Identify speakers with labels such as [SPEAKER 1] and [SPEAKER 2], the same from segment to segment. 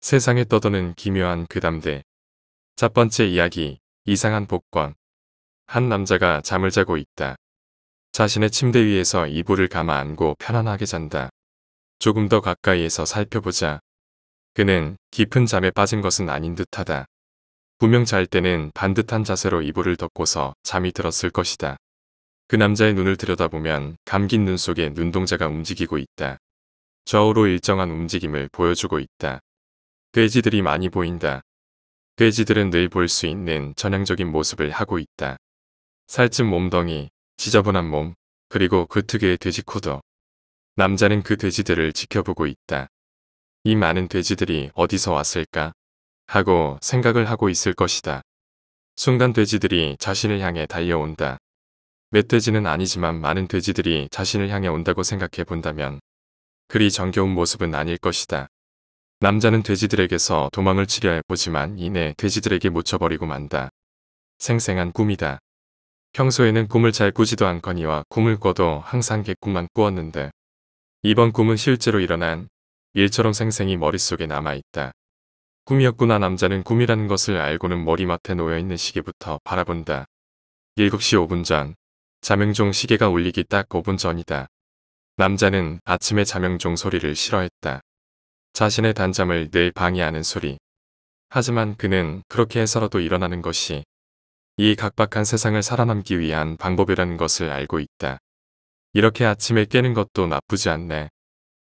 [SPEAKER 1] 세상에 떠도는 기묘한 그담대첫 번째 이야기, 이상한 복권. 한 남자가 잠을 자고 있다. 자신의 침대 위에서 이불을 감아 안고 편안하게 잔다. 조금 더 가까이에서 살펴보자. 그는 깊은 잠에 빠진 것은 아닌 듯하다. 분명 잘 때는 반듯한 자세로 이불을 덮고서 잠이 들었을 것이다. 그 남자의 눈을 들여다보면 감긴 눈 속에 눈동자가 움직이고 있다. 좌우로 일정한 움직임을 보여주고 있다. 돼지들이 많이 보인다. 돼지들은 늘 볼 수 있는 전형적인 모습을 하고 있다. 살찐 몸덩이, 지저분한 몸, 그리고 그 특유의 돼지 코도 남자는 그 돼지들을 지켜보고 있다. 이 많은 돼지들이 어디서 왔을까? 하고 생각을 하고 있을 것이다. 순간 돼지들이 자신을 향해 달려온다. 멧돼지는 아니지만 많은 돼지들이 자신을 향해 온다고 생각해 본다면 그리 정겨운 모습은 아닐 것이다. 남자는 돼지들에게서 도망을 치려 해보지만 이내 돼지들에게 묻혀버리고 만다. 생생한 꿈이다. 평소에는 꿈을 잘 꾸지도 않거니와 꿈을 꿔도 항상 개꿈만 꾸었는데 이번 꿈은 실제로 일어난 일처럼 생생히 머릿속에 남아있다. 꿈이었구나 남자는 꿈이라는 것을 알고는 머리맡에 놓여있는 시계부터 바라본다. 7시 5분 전 자명종 시계가 울리기 딱 5분 전이다. 남자는 아침에 자명종 소리를 싫어했다. 자신의 단잠을 늘 방해하는 소리. 하지만 그는 그렇게 해서라도 일어나는 것이 이 각박한 세상을 살아남기 위한 방법이라는 것을 알고 있다. 이렇게 아침에 깨는 것도 나쁘지 않네.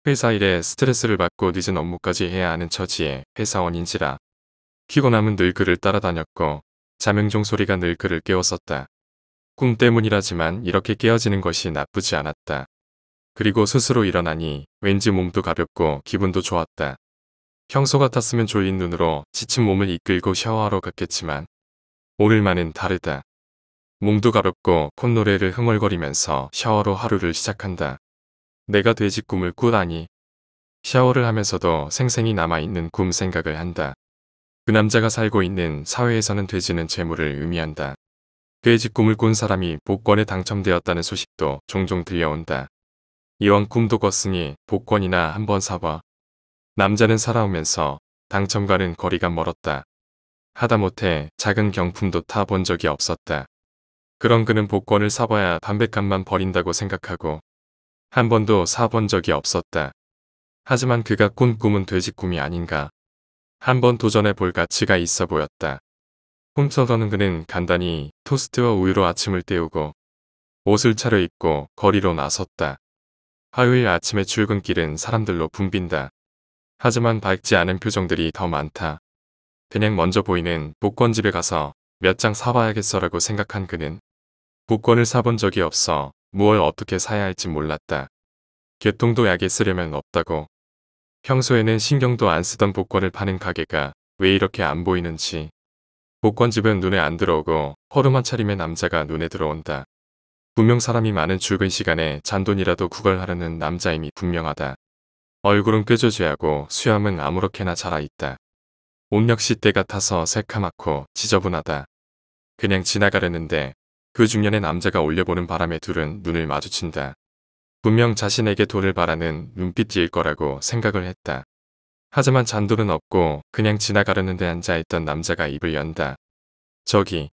[SPEAKER 1] 회사 일에 스트레스를 받고 늦은 업무까지 해야 하는 처지에 회사원인지라. 피곤함은 늘 그를 따라다녔고 자명종 소리가 늘 그를 깨웠었다. 꿈 때문이라지만 이렇게 깨어지는 것이 나쁘지 않았다. 그리고 스스로 일어나니 왠지 몸도 가볍고 기분도 좋았다. 평소 같았으면 졸린 눈으로 지친 몸을 이끌고 샤워하러 갔겠지만 오늘만은 다르다. 몸도 가볍고 콧노래를 흥얼거리면서 샤워로 하루를 시작한다. 내가 돼지 꿈을 꾸다니. 샤워를 하면서도 생생히 남아있는 꿈 생각을 한다. 그 남자가 살고 있는 사회에서는 돼지는 재물을 의미한다. 돼지 꿈을 꾼 사람이 복권에 당첨되었다는 소식도 종종 들려온다. 이왕 꿈도 꿨으니 복권이나 한번 사봐. 남자는 살아오면서 당첨과는 거리가 멀었다. 하다못해 작은 경품도 타 본 적이 없었다. 그런 그는 복권을 사봐야 담뱃값만 버린다고 생각하고 한 번도 사 본 적이 없었다. 하지만 그가 꾼 꿈은 돼지 꿈이 아닌가. 한 번 도전해 볼 가치가 있어 보였다. 훔쳐서는 그는 간단히 토스트와 우유로 아침을 때우고 옷을 차려입고 거리로 나섰다. 화요일 아침의 출근길은 사람들로 붐빈다. 하지만 밝지 않은 표정들이 더 많다. 그냥 먼저 보이는 복권집에 가서 몇 장 사봐야겠어라고 생각한 그는 복권을 사본 적이 없어 무얼 어떻게 사야 할지 몰랐다. 개통도 약에 쓰려면 없다고. 평소에는 신경도 안 쓰던 복권을 파는 가게가 왜 이렇게 안 보이는지. 복권집은 눈에 안 들어오고 허름한 차림의 남자가 눈에 들어온다. 분명 사람이 많은 출근 시간에 잔돈이라도 구걸하려는 남자임이 분명하다. 얼굴은 꾀조죄하고 수염은 아무렇게나 자라있다. 옷 역시 때가 타서 새카맣고 지저분하다. 그냥 지나가려는데 그 중년의 남자가 올려보는 바람에 둘은 눈을 마주친다. 분명 자신에게 돈을 바라는 눈빛일 거라고 생각을 했다. 하지만 잔돈은 없고 그냥 지나가려는데 앉아있던 남자가 입을 연다. 저기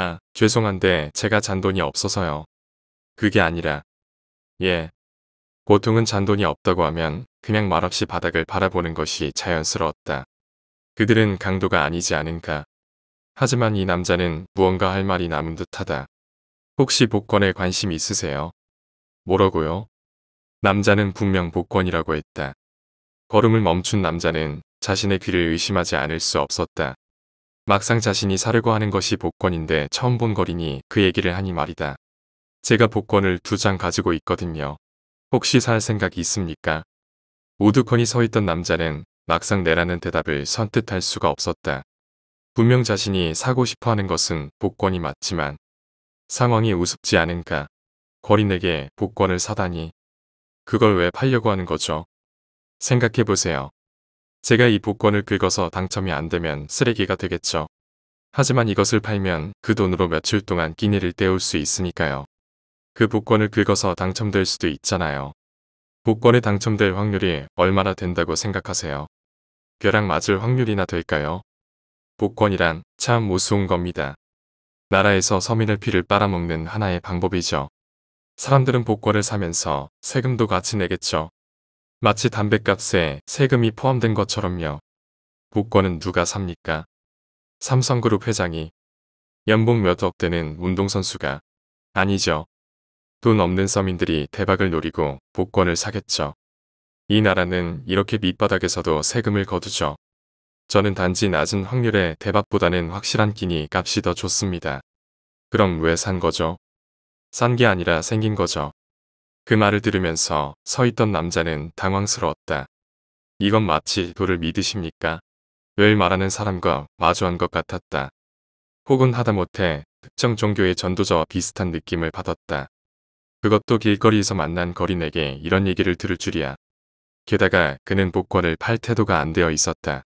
[SPEAKER 1] 아, 죄송한데 제가 잔돈이 없어서요. 그게 아니라 예. 보통은 잔돈이 없다고 하면 그냥 말없이 바닥을 바라보는 것이 자연스러웠다. 그들은 강도가 아니지 않은가. 하지만 이 남자는 무언가 할 말이 남은 듯하다. 혹시 복권에 관심 있으세요? 뭐라고요? 남자는 분명 복권이라고 했다. 걸음을 멈춘 남자는 자신의 귀를 의심하지 않을 수 없었다. 막상 자신이 사려고 하는 것이 복권인데 처음 본 거리니 그 얘기를 하니 말이다. 제가 복권을 두 장 가지고 있거든요. 혹시 살 생각이 있습니까? 우두커니 서 있던 남자는 막상 내라는 대답을 선뜻 할 수가 없었다. 분명 자신이 사고 싶어 하는 것은 복권이 맞지만 상황이 우습지 않은가. 거린에게 복권을 사다니. 그걸 왜 팔려고 하는 거죠? 생각해보세요. 제가 이 복권을 긁어서 당첨이 안 되면 쓰레기가 되겠죠. 하지만 이것을 팔면 그 돈으로 며칠 동안 끼니를 때울 수 있으니까요. 그 복권을 긁어서 당첨될 수도 있잖아요. 복권에 당첨될 확률이 얼마나 된다고 생각하세요? 벼락 맞을 확률이나 될까요? 복권이란 참 우스운 겁니다. 나라에서 서민의 피를 빨아먹는 하나의 방법이죠. 사람들은 복권을 사면서 세금도 같이 내겠죠. 마치 담뱃값에 세금이 포함된 것처럼요. 복권은 누가 삽니까? 삼성그룹 회장이 연봉 몇 억 되는 운동선수가 아니죠. 돈 없는 서민들이 대박을 노리고 복권을 사겠죠. 이 나라는 이렇게 밑바닥에서도 세금을 거두죠. 저는 단지 낮은 확률의 대박보다는 확실한 끼니 값이 더 좋습니다. 그럼 왜 산 거죠? 산 게 아니라 생긴 거죠. 그 말을 들으면서 서 있던 남자는 당황스러웠다. 이건 마치 도를 믿으십니까? 왜 말하는 사람과 마주한 것 같았다. 혹은 하다못해 특정 종교의 전도자와 비슷한 느낌을 받았다. 그것도 길거리에서 만난 거린에게 이런 얘기를 들을 줄이야. 게다가 그는 복권을 팔 태도가 안 되어 있었다.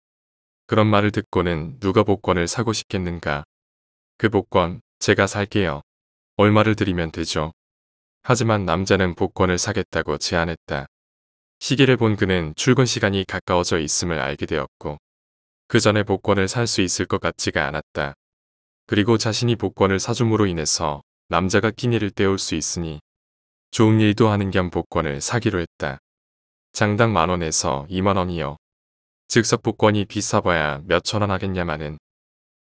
[SPEAKER 1] 그런 말을 듣고는 누가 복권을 사고 싶겠는가. 그 복권 제가 살게요. 얼마를 드리면 되죠? 하지만 남자는 복권을 사겠다고 제안했다. 시계를본 그는 출근 시간이 가까워져 있음을 알게 되었고 그 전에 복권을 살 수 있을 것 같지가 않았다. 그리고 자신이 복권을 사줌으로 인해서 남자가 끼니를 때울 수 있으니 좋은 일도 하는 겸 복권을 사기로 했다. 장당 만원에서 이만원이요 즉석 복권이 비싸봐야 몇천원 하겠냐마는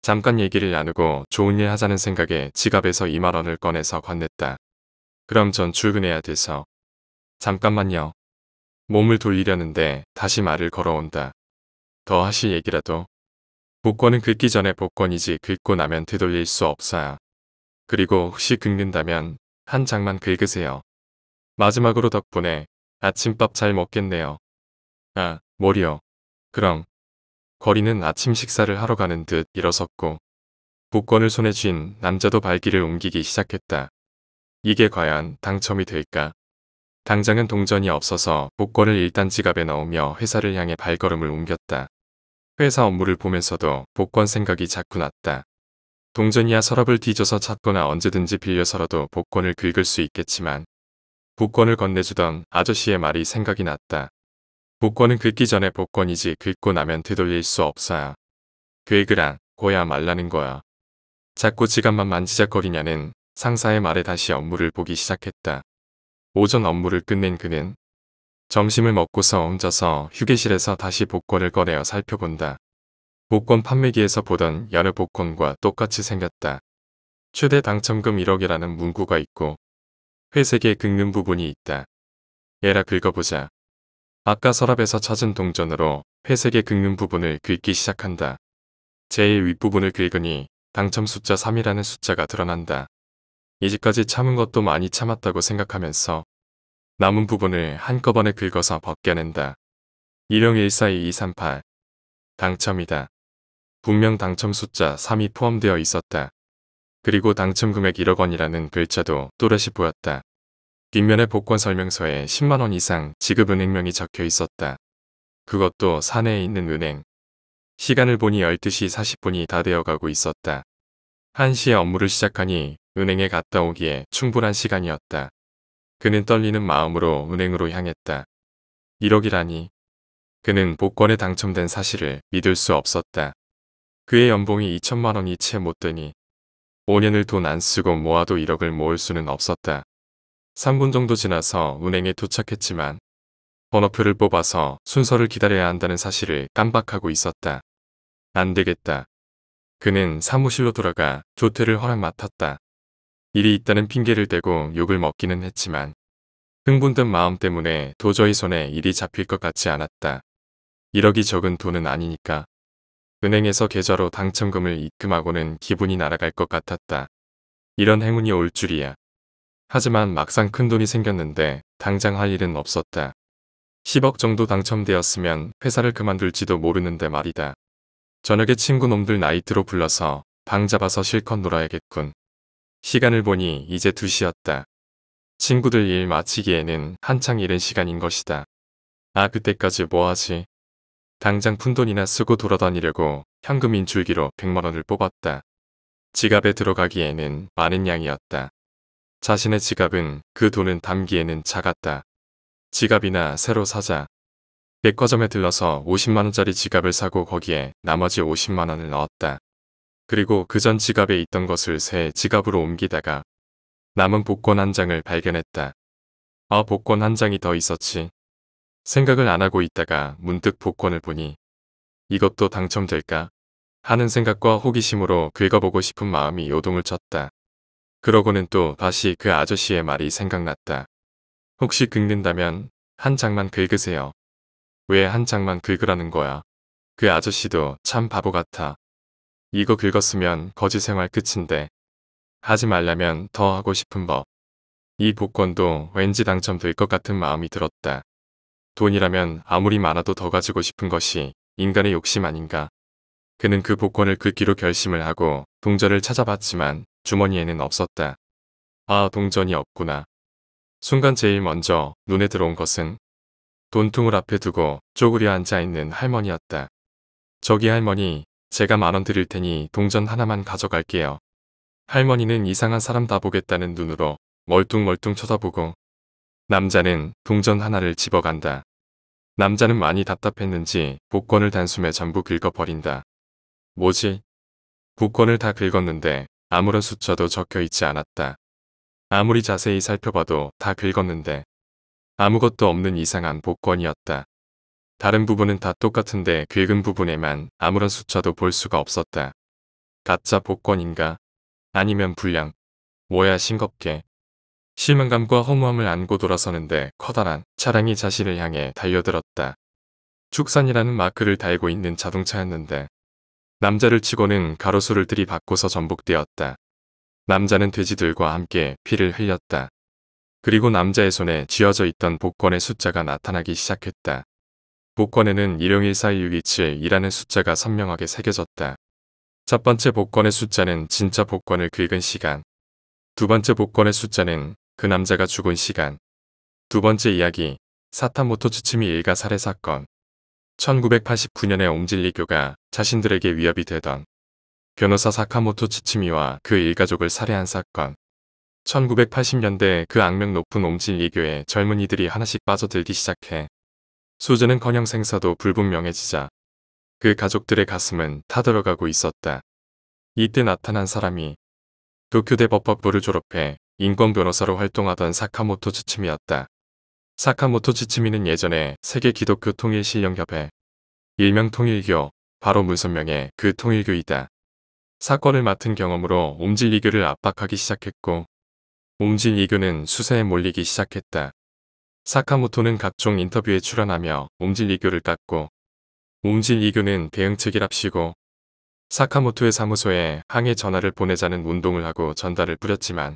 [SPEAKER 1] 잠깐 얘기를 나누고 좋은 일 하자는 생각에 지갑에서 이만원을 꺼내서 건넸다. 그럼 전 출근해야 돼서. 잠깐만요. 몸을 돌리려는데 다시 말을 걸어온다. 더 하실 얘기라도. 복권은 긁기 전에 복권이지 긁고 나면 되돌릴 수 없어요. 그리고 혹시 긁는다면 한 장만 긁으세요. 마지막으로 덕분에 아침밥 잘 먹겠네요. 아, 머리요. 그럼. 거리는 아침 식사를 하러 가는 듯 일어섰고 복권을 손에 쥔 남자도 발길을 옮기기 시작했다. 이게 과연 당첨이 될까? 당장은 동전이 없어서 복권을 일단 지갑에 넣으며 회사를 향해 발걸음을 옮겼다. 회사 업무를 보면서도 복권 생각이 자꾸 났다. 동전이야 서랍을 뒤져서 찾거나 언제든지 빌려서라도 복권을 긁을 수 있겠지만 복권을 건네주던 아저씨의 말이 생각이 났다. 복권은 긁기 전에 복권이지 긁고 나면 되돌릴 수 없어야. 긁그라 고야 말라는 거야. 자꾸 지갑만 만지작거리냐는 상사의 말에 다시 업무를 보기 시작했다. 오전 업무를 끝낸 그는 점심을 먹고서 얹어서 휴게실에서 다시 복권을 꺼내어 살펴본다. 복권 판매기에서 보던 여느 복권과 똑같이 생겼다. 최대 당첨금 1억이라는 문구가 있고 회색의 긁는 부분이 있다. 얘라 긁어보자. 아까 서랍에서 찾은 동전으로 회색의 긁는 부분을 긁기 시작한다. 제일 윗부분을 긁으니 당첨 숫자 3이라는 숫자가 드러난다. 이제까지 참은 것도 많이 참았다고 생각하면서 남은 부분을 한꺼번에 긁어서 벗겨낸다. 10142238 당첨이다. 분명 당첨 숫자 3이 포함되어 있었다. 그리고 당첨 금액 1억 원이라는 글자도 또렷이 보였다. 뒷면의 복권 설명서에 10만 원 이상 지급은행명이 적혀 있었다. 그것도 사내에 있는 은행. 시간을 보니 12시 40분이 다 되어가고 있었다. 1시에 업무를 시작하니 은행에 갔다 오기에 충분한 시간이었다. 그는 떨리는 마음으로 은행으로 향했다. 1억이라니. 그는 복권에 당첨된 사실을 믿을 수 없었다. 그의 연봉이 2천만 원이 채 못 되니 5년을 돈 안 쓰고 모아도 1억을 모을 수는 없었다. 3분 정도 지나서 은행에 도착했지만 번호표를 뽑아서 순서를 기다려야 한다는 사실을 깜빡하고 있었다. 안 되겠다. 그는 사무실로 돌아가 조퇴를 허락 맡았다. 일이 있다는 핑계를 대고 욕을 먹기는 했지만 흥분된 마음 때문에 도저히 손에 일이 잡힐 것 같지 않았다. 1억이 적은 돈은 아니니까. 은행에서 계좌로 당첨금을 입금하고는 기분이 날아갈 것 같았다. 이런 행운이 올 줄이야. 하지만 막상 큰돈이 생겼는데 당장 할 일은 없었다. 10억 정도 당첨되었으면 회사를 그만둘지도 모르는데 말이다. 저녁에 친구놈들 나이트로 불러서 방 잡아서 실컷 놀아야겠군. 시간을 보니 이제 2시였다. 친구들 일 마치기에는 한창 이른 시간인 것이다. 아 그때까지 뭐하지? 당장 푼돈이나 쓰고 돌아다니려고 현금인 줄기로 100만원을 뽑았다. 지갑에 들어가기에는 많은 양이었다. 자신의 지갑은 그 돈은 담기에는 작았다. 지갑이나 새로 사자. 백화점에 들러서 50만원짜리 지갑을 사고 거기에 나머지 50만원을 넣었다. 그리고 그 전 지갑에 있던 것을 새 지갑으로 옮기다가 남은 복권 한 장을 발견했다. 아 복권 한 장이 더 있었지. 생각을 안 하고 있다가 문득 복권을 보니 이것도 당첨될까? 하는 생각과 호기심으로 긁어보고 싶은 마음이 요동을 쳤다. 그러고는 또 다시 그 아저씨의 말이 생각났다. 혹시 긁는다면 한 장만 긁으세요. 왜 한 장만 긁으라는 거야? 그 아저씨도 참 바보 같아. 이거 긁었으면 거지 생활 끝인데 하지 말라면 더 하고 싶은 법. 이 복권도 왠지 당첨될 것 같은 마음이 들었다. 돈이라면 아무리 많아도 더 가지고 싶은 것이 인간의 욕심 아닌가. 그는 그 복권을 긁기로 결심을 하고 동전을 찾아봤지만 주머니에는 없었다. 아 동전이 없구나. 순간 제일 먼저 눈에 들어온 것은 돈통을 앞에 두고 쪼그려 앉아있는 할머니였다. 저기 할머니 제가 만원 드릴 테니 동전 하나만 가져갈게요. 할머니는 이상한 사람 다 보겠다는 눈으로 멀뚱멀뚱 쳐다보고 남자는 동전 하나를 집어간다. 남자는 많이 답답했는지 복권을 단숨에 전부 긁어버린다. 뭐지? 복권을 다 긁었는데 아무런 숫자도 적혀있지 않았다. 아무리 자세히 살펴봐도 다 긁었는데 아무것도 없는 이상한 복권이었다. 다른 부분은 다 똑같은데 긁은 부분에만 아무런 숫자도 볼 수가 없었다. 가짜 복권인가? 아니면 불량? 뭐야 싱겁게. 실망감과 허무함을 안고 돌아서는데 커다란 차량이 자신을 향해 달려들었다. 축산이라는 마크를 달고 있는 자동차였는데 남자를 치고는 가로수를 들이받고서 전복되었다. 남자는 돼지들과 함께 피를 흘렸다. 그리고 남자의 손에 쥐어져 있던 복권의 숫자가 나타나기 시작했다. 복권에는 10142627이라는 숫자가 선명하게 새겨졌다. 첫 번째 복권의 숫자는 진짜 복권을 긁은 시간. 두 번째 복권의 숫자는 그 남자가 죽은 시간. 두 번째 이야기, 사탄모토 츠츠미 일가 살해 사건. 1989년에 옴질리교가 자신들에게 위협이 되던 변호사 사카모토 츠츠미와 그 일가족을 살해한 사건. 1980년대 그 악명 높은 옴질리교에 젊은이들이 하나씩 빠져들기 시작해 수지는커녕 생사도 불분명해지자 그 가족들의 가슴은 타들어가고 있었다. 이때 나타난 사람이 도쿄대 법학부를 졸업해 인권 변호사로 활동하던 사카모토 지치미였다. 사카모토 지치미는 예전에 세계 기독교 통일실령협회 일명 통일교 바로 문선명의 그 통일교이다. 사건을 맡은 경험으로 움질 이교를 압박하기 시작했고 움질 이교는 수세에 몰리기 시작했다. 사카모토는 각종 인터뷰에 출연하며 옴질이교를 땄고 옴질이교는 대응책이랍시고 사카모토의 사무소에 항해 전화를 보내자는 운동을 하고 전달을 뿌렸지만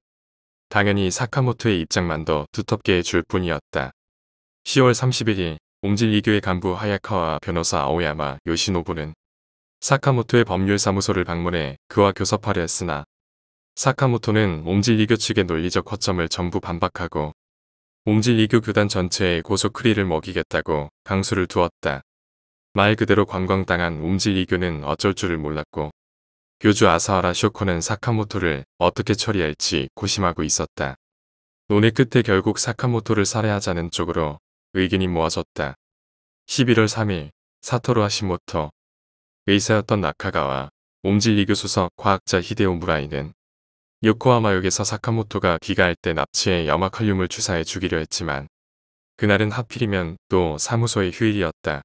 [SPEAKER 1] 당연히 사카모토의 입장만 더 두텁게 해줄 뿐이었다. 10월 31일 옴질이교의 간부 하야카와 변호사 아오야마 요시노부는 사카모토의 법률사무소를 방문해 그와 교섭하려 했으나 사카모토는 옴질이교 측의 논리적 허점을 전부 반박하고 옹질 리그 교단 전체에 고소크리를 먹이겠다고 강수를 두었다. 말 그대로 관광당한 옹질 리그는 어쩔 줄을 몰랐고 교주 아사하라 쇼코는 사카모토를 어떻게 처리할지 고심하고 있었다. 논의 끝에 결국 사카모토를 살해하자는 쪽으로 의견이 모아졌다. 11월 3일 사토루 아시모토 의사였던 나카가와 옴질 리그 수석 과학자 히데오 무라이는 요코하마역에서 사카모토가 귀가할 때 납치해 염화칼륨을 주사해 죽이려 했지만 그날은 하필이면 또 사무소의 휴일이었다.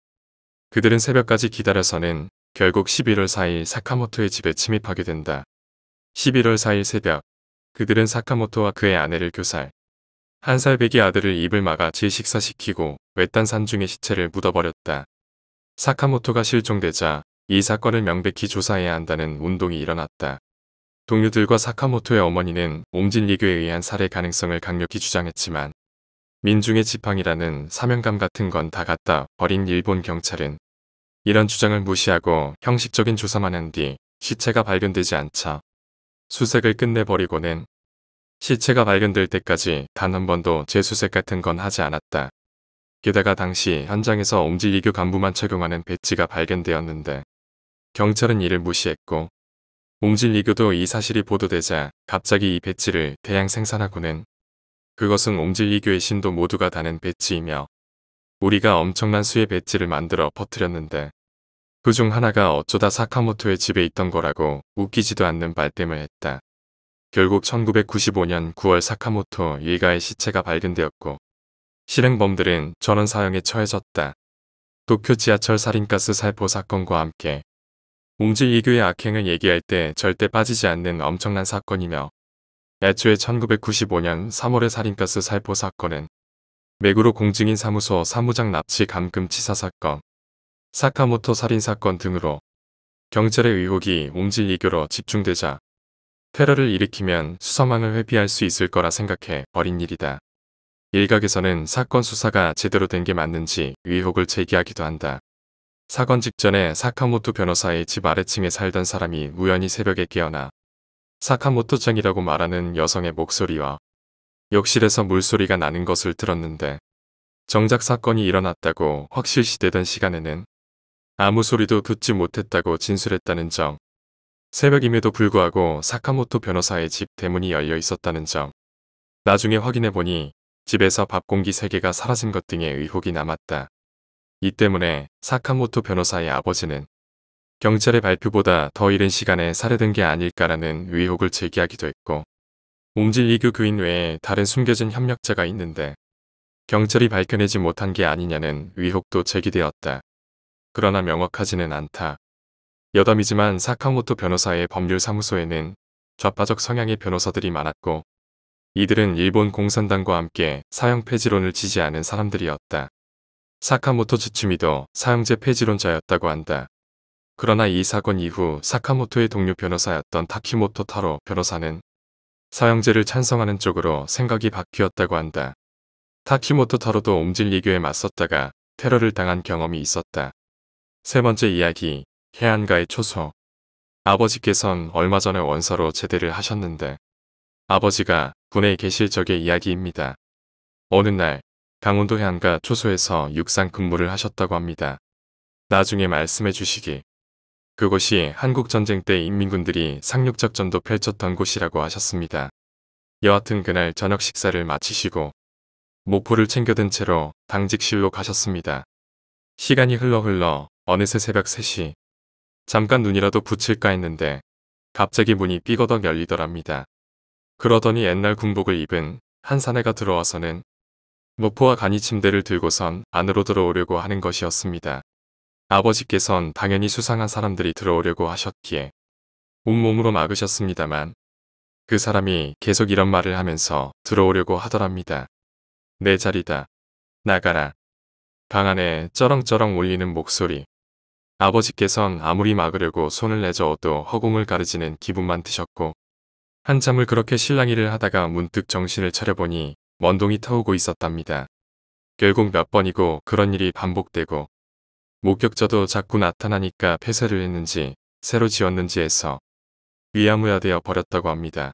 [SPEAKER 1] 그들은 새벽까지 기다려서는 결국 11월 4일 사카모토의 집에 침입하게 된다. 11월 4일 새벽 그들은 사카모토와 그의 아내를 교살 한살 배기 아들을 입을 막아 질식사시키고 외딴 산중의 시체를 묻어버렸다. 사카모토가 실종되자 이 사건을 명백히 조사해야 한다는 운동이 일어났다. 동료들과 사카모토의 어머니는 옹진리교에 의한 살해 가능성을 강력히 주장했지만 민중의 지팡이라는 사명감 같은 건 다 갖다 버린 일본 경찰은 이런 주장을 무시하고 형식적인 조사만 한 뒤 시체가 발견되지 않자 수색을 끝내버리고는 시체가 발견될 때까지 단 한 번도 재수색 같은 건 하지 않았다. 게다가 당시 현장에서 옴질리교 간부만 착용하는 배지가 발견되었는데 경찰은 이를 무시했고 옹진리교도 이 사실이 보도되자 갑자기 이 배지를 대량 생산하고는 그것은 옹진리교의 신도 모두가 다는 배지이며 우리가 엄청난 수의 배지를 만들어 퍼뜨렸는데 그 중 하나가 어쩌다 사카모토의 집에 있던 거라고 웃기지도 않는 발뺌을 했다. 결국 1995년 9월 사카모토 일가의 시체가 발견되었고 실행범들은 전원 사형에 처해졌다. 도쿄 지하철 살인가스 살포 사건과 함께 웅지 이교의 악행을 얘기할 때 절대 빠지지 않는 엄청난 사건이며 애초에 1995년 3월의 살인가스 살포 사건은 맥으로 공증인 사무소 사무장 납치 감금 치사 사건, 사카모토 살인 사건 등으로 경찰의 의혹이 옹질 이교로 집중되자 테러를 일으키면 수사망을 회피할 수 있을 거라 생각해 버린 일이다. 일각에서는 사건 수사가 제대로 된 게 맞는지 의혹을 제기하기도 한다. 사건 직전에 사카모토 변호사의 집 아래층에 살던 사람이 우연히 새벽에 깨어나 사카모토장이라고 말하는 여성의 목소리와 욕실에서 물소리가 나는 것을 들었는데 정작 사건이 일어났다고 확실시되던 시간에는 아무 소리도 듣지 못했다고 진술했다는 점 새벽임에도 불구하고 사카모토 변호사의 집 대문이 열려 있었다는 점 나중에 확인해보니 집에서 밥공기 3개가 사라진 것 등의 의혹이 남았다. 이 때문에 사카모토 변호사의 아버지는 경찰의 발표보다 더 이른 시간에 살해된 게 아닐까라는 의혹을 제기하기도 했고 옴질 이교 교인 외에 다른 숨겨진 협력자가 있는데 경찰이 밝혀내지 못한 게 아니냐는 의혹도 제기되었다. 그러나 명확하지는 않다. 여담이지만 사카모토 변호사의 법률사무소에는 좌파적 성향의 변호사들이 많았고 이들은 일본 공산당과 함께 사형 폐지론을 지지하는 사람들이었다. 사카모토 주츠미도 사형제 폐지론자였다고 한다. 그러나 이 사건 이후 사카모토의 동료 변호사였던 타키모토 타로 변호사는 사형제를 찬성하는 쪽으로 생각이 바뀌었다고 한다. 타키모토 타로도 옴질리교에 맞섰다가 테러를 당한 경험이 있었다. 세 번째 이야기, 해안가의 초소. 아버지께선 얼마 전에 원서로 제대를 하셨는데 아버지가 군에 계실 적의 이야기입니다. 어느 날 강원도 향가 초소에서 육상 근무를 하셨다고 합니다. 나중에 말씀해 주시기. 그곳이 한국전쟁 때 인민군들이 상륙작전도 펼쳤던 곳이라고 하셨습니다. 여하튼 그날 저녁 식사를 마치시고 목포를 챙겨든 채로 당직실로 가셨습니다. 시간이 흘러 흘러 어느새 새벽 3시 잠깐 눈이라도 붙일까 했는데 갑자기 문이 삐거덕 열리더랍니다. 그러더니 옛날 군복을 입은 한 사내가 들어와서는 모포와 간이 침대를 들고선 안으로 들어오려고 하는 것이었습니다. 아버지께선 당연히 수상한 사람들이 들어오려고 하셨기에 온몸으로 막으셨습니다만 그 사람이 계속 이런 말을 하면서 들어오려고 하더랍니다. 내 자리다. 나가라. 방 안에 쩌렁쩌렁 울리는 목소리. 아버지께선 아무리 막으려고 손을 내저어도 허공을 가르지는 기분만 드셨고 한참을 그렇게 실랑이를 하다가 문득 정신을 차려보니 먼동이 터오고 있었답니다. 결국 몇 번이고 그런 일이 반복되고 목격자도 자꾸 나타나니까 폐쇄를 했는지 새로 지었는지 해서 위야무야되어 버렸다고 합니다.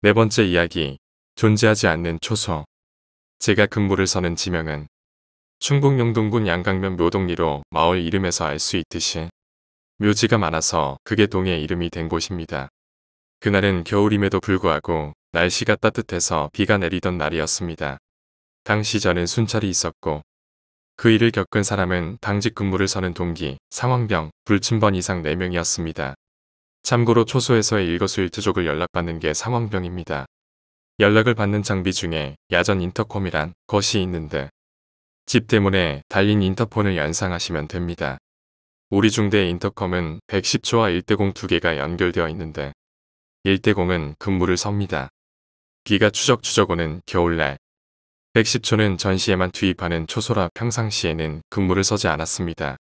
[SPEAKER 1] 네 번째 이야기 존재하지 않는 초소 제가 근무를 서는 지명은 충북 영동군 양강면 묘동리로 마을 이름에서 알 수 있듯이 묘지가 많아서 그게 동의 이름이 된 곳입니다. 그날은 겨울임에도 불구하고 날씨가 따뜻해서 비가 내리던 날이었습니다. 당시 저는 순찰이 있었고 그 일을 겪은 사람은 당직 근무를 서는 동기, 상황병, 불침번 이상 4명이었습니다. 참고로 초소에서의 일거수일투족을 연락받는 게 상황병입니다. 연락을 받는 장비 중에 야전 인터콤이란 것이 있는데 집 때문에 달린 인터폰을 연상하시면 됩니다. 우리 중대 인터컴은 110초와 1대공 2개가 연결되어 있는데 1대공은 근무를 섭니다. 비가 추적추적 오는 겨울날 110초는 전시에만 투입하는 초소라 평상시에는 근무를 서지 않았습니다.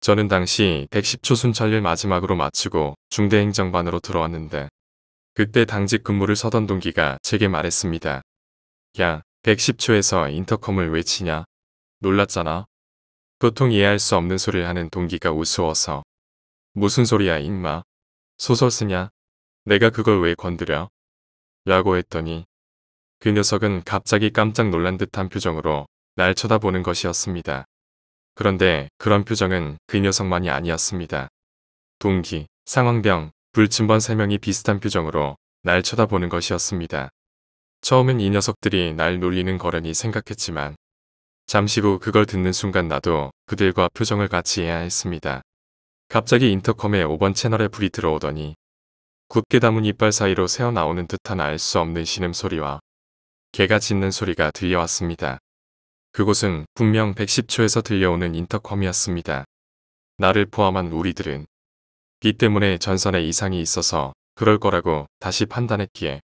[SPEAKER 1] 저는 당시 110초 순찰일 마지막으로 마치고 중대행정반으로 들어왔는데 그때 당직 근무를 서던 동기가 제게 말했습니다. 야, 110초에서 인터컴을 왜 치냐? 놀랐잖아. 보통 이해할 수 없는 소리를 하는 동기가 우스워서 무슨 소리야 임마. 소설 쓰냐? 내가 그걸 왜 건드려? 라고 했더니 그 녀석은 갑자기 깜짝 놀란 듯한 표정으로 날 쳐다보는 것이었습니다. 그런데 그런 표정은 그 녀석만이 아니었습니다. 동기, 상황병, 불침번 3명이 비슷한 표정으로 날 쳐다보는 것이었습니다. 처음엔 이 녀석들이 날 놀리는 거라니 생각했지만 잠시 후 그걸 듣는 순간 나도 그들과 표정을 같이 해야 했습니다. 갑자기 인터컴에 5번 채널에 불이 들어오더니 굳게 담은 이빨 사이로 새어나오는 듯한 알 수 없는 신음소리와 개가 짖는 소리가 들려왔습니다. 그곳은 분명 110초에서 들려오는 인터컴이었습니다. 나를 포함한 우리들은 비 때문에 전선에 이상이 있어서 그럴 거라고 다시 판단했기에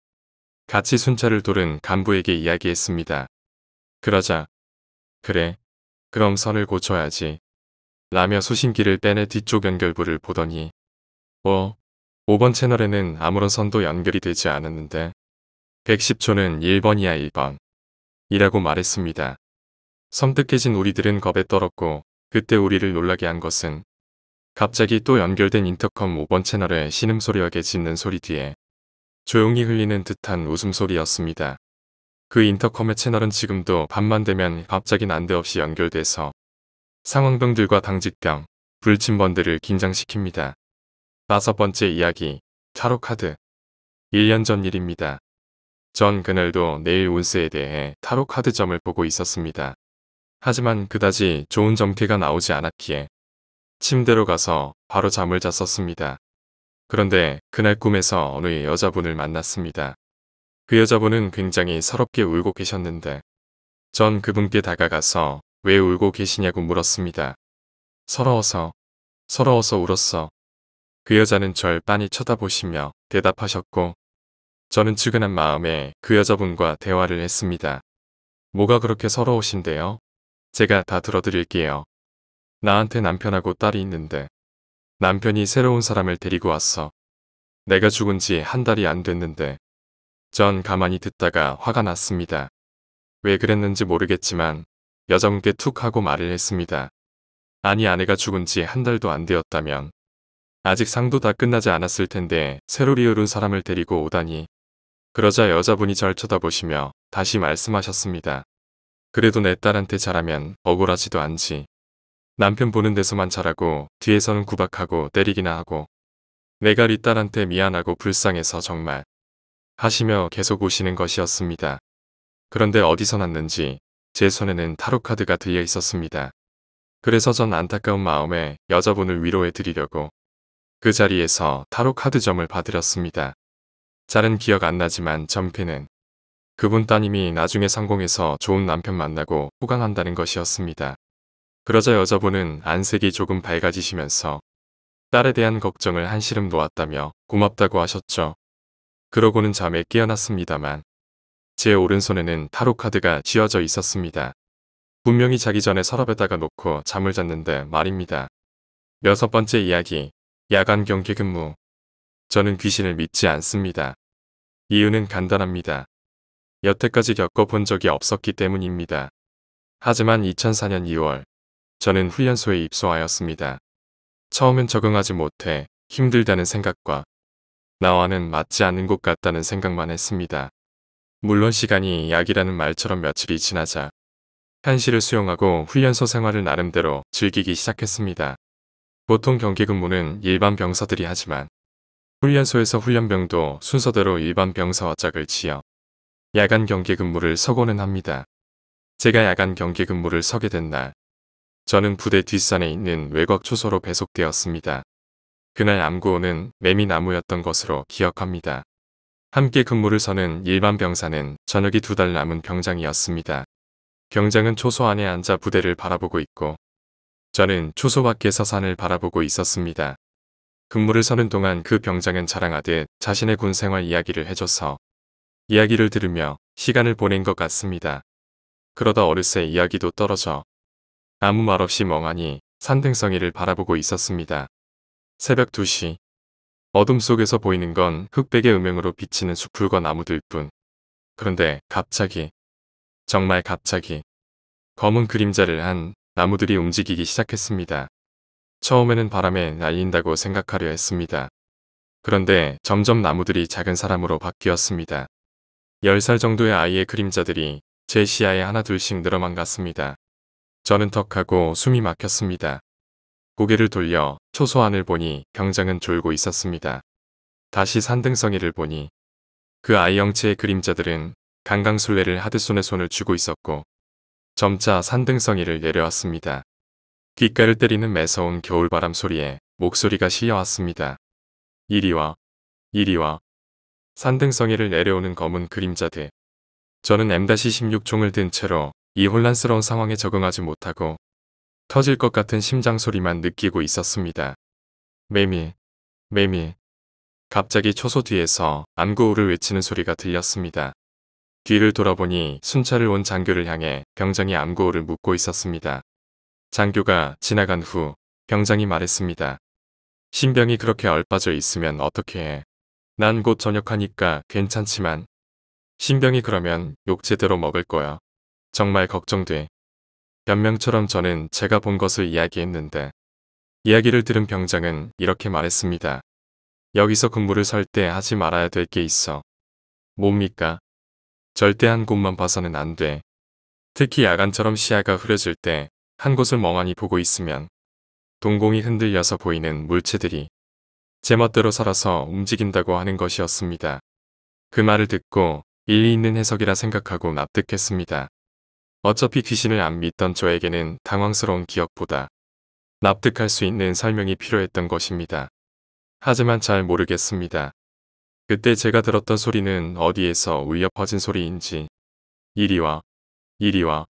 [SPEAKER 1] 같이 순찰을 돌은 간부에게 이야기했습니다. 그러자 그래 그럼 선을 고쳐야지 라며 수신기를 빼내 뒤쪽 연결부를 보더니 어 5번 채널에는 아무런 선도 연결이 되지 않았는데 110초는 1번이야 1번 이라고 말했습니다. 섬뜩해진 우리들은 겁에 떨었고 그때 우리를 놀라게 한 것은 갑자기 또 연결된 인터컴 5번 채널의 신음소리하게 짖는 소리 뒤에 조용히 흘리는 듯한 웃음소리였습니다. 그 인터컴의 채널은 지금도 밤만 되면 갑자기 난데없이 연결돼서 상황병들과 당직병, 불침번들을 긴장시킵니다. 다섯 번째 이야기, 타로카드. 1년 전 일입니다. 전 그날도 내일 운세에 대해 타로카드점을 보고 있었습니다. 하지만 그다지 좋은 점괘가 나오지 않았기에 침대로 가서 바로 잠을 잤었습니다. 그런데 그날 꿈에서 어느 여자분을 만났습니다. 그 여자분은 굉장히 서럽게 울고 계셨는데 전 그분께 다가가서 왜 울고 계시냐고 물었습니다. 서러워서, 서러워서 울었어. 그 여자는 절 빤히 쳐다보시며 대답하셨고 저는 측은한 마음에 그 여자분과 대화를 했습니다. 뭐가 그렇게 서러우신데요? 제가 다 들어드릴게요. 나한테 남편하고 딸이 있는데 남편이 새로운 사람을 데리고 왔어. 내가 죽은 지 한 달이 안 됐는데 전 가만히 듣다가 화가 났습니다. 왜 그랬는지 모르겠지만 여자분께 툭 하고 말을 했습니다. 아니 아내가 죽은 지 한 달도 안 되었다면 아직 상도 다 끝나지 않았을 텐데 새로 리어른 사람을 데리고 오다니. 그러자 여자분이 절 쳐다보시며 다시 말씀하셨습니다. 그래도 내 딸한테 잘하면 억울하지도 않지. 남편 보는 데서만 잘하고 뒤에서는 구박하고 때리기나 하고 내가 리 딸한테 미안하고 불쌍해서 정말 하시며 계속 오시는 것이었습니다. 그런데 어디서 났는지 제 손에는 타로카드가 들려 있었습니다. 그래서 전 안타까운 마음에 여자분을 위로해 드리려고 그 자리에서 타로 카드점을 받으렸습니다. 잘은 기억 안 나지만 점피는 그분 따님이 나중에 성공해서 좋은 남편 만나고 호강한다는 것이었습니다. 그러자 여자분은 안색이 조금 밝아지시면서 딸에 대한 걱정을 한시름 놓았다며 고맙다고 하셨죠. 그러고는 잠에 깨어났습니다만 제 오른손에는 타로카드가 쥐어져 있었습니다. 분명히 자기 전에 서랍에다가 놓고 잠을 잤는데 말입니다. 여섯 번째 이야기 야간 경기 근무. 저는 귀신을 믿지 않습니다. 이유는 간단합니다. 여태까지 겪어본 적이 없었기 때문입니다. 하지만 2004년 2월, 저는 훈련소에 입소하였습니다. 처음엔 적응하지 못해 힘들다는 생각과 나와는 맞지 않는 것 같다는 생각만 했습니다. 물론 시간이 약이라는 말처럼 며칠이 지나자 현실을 수용하고 훈련소 생활을 나름대로 즐기기 시작했습니다. 보통 경기 근무는 일반 병사들이 하지만 훈련소에서 훈련병도 순서대로 일반 병사와 짝을 지어 야간 경기 근무를 서고는 합니다. 제가 야간 경기 근무를 서게 된 날, 저는 부대 뒷산에 있는 외곽 초소로 배속되었습니다. 그날 암구호는 매미나무였던 것으로 기억합니다. 함께 근무를 서는 일반 병사는 저녁이 두 달 남은 병장이었습니다. 병장은 초소 안에 앉아 부대를 바라보고 있고 저는 초소 밖에서 산을 바라보고 있었습니다. 근무를 서는 동안 그 병장은 자랑하듯 자신의 군 생활 이야기를 해줘서 이야기를 들으며 시간을 보낸 것 같습니다. 그러다 어느새 이야기도 떨어져 아무 말 없이 멍하니 산등성이를 바라보고 있었습니다. 새벽 2시 어둠 속에서 보이는 건 흑백의 음영으로 비치는 숲풀과 나무들 뿐. 그런데 갑자기 정말 갑자기 검은 그림자를 한 나무들이 움직이기 시작했습니다. 처음에는 바람에 날린다고 생각하려 했습니다. 그런데 점점 나무들이 작은 사람으로 바뀌었습니다. 10살 정도의 아이의 그림자들이 제 시야에 하나 둘씩 늘어만 갔습니다. 저는 턱하고 숨이 막혔습니다. 고개를 돌려 초소안을 보니 경장은 졸고 있었습니다. 다시 산등성이를 보니 그 아이 형체의 그림자들은 강강술래를 하드 손에 손을 쥐고 있었고 점차 산등성이를 내려왔습니다. 귓가를 때리는 매서운 겨울바람 소리에 목소리가 실려왔습니다. 이리와, 이리와. 산등성이를 내려오는 검은 그림자들. 저는 M-16총을 든 채로 이 혼란스러운 상황에 적응하지 못하고 터질 것 같은 심장 소리만 느끼고 있었습니다. 매미, 매미. 갑자기 초소 뒤에서 안구우를 외치는 소리가 들렸습니다. 뒤를 돌아보니 순찰을 온 장교를 향해 병장이 암구호를 묻고 있었습니다. 장교가 지나간 후 병장이 말했습니다. 신병이 그렇게 얼빠져 있으면 어떻게 해. 난 곧 전역하니까 괜찮지만 신병이 그러면 욕 제대로 먹을 거야. 정말 걱정돼. 변명처럼 저는 제가 본 것을 이야기했는데 이야기를 들은 병장은 이렇게 말했습니다. 여기서 근무를 설 때 하지 말아야 될 게 있어. 뭡니까? 절대 한 곳만 봐서는 안 돼. 특히 야간처럼 시야가 흐려질 때 한 곳을 멍하니 보고 있으면 동공이 흔들려서 보이는 물체들이 제멋대로 살아서 움직인다고 하는 것이었습니다. 그 말을 듣고 일리 있는 해석이라 생각하고 납득했습니다. 어차피 귀신을 안 믿던 저에게는 당황스러운 기억보다 납득할 수 있는 설명이 필요했던 것입니다. 하지만 잘 모르겠습니다. 그때 제가 들었던 소리는 어디에서 울려 퍼진 소리인지 이리와 이리와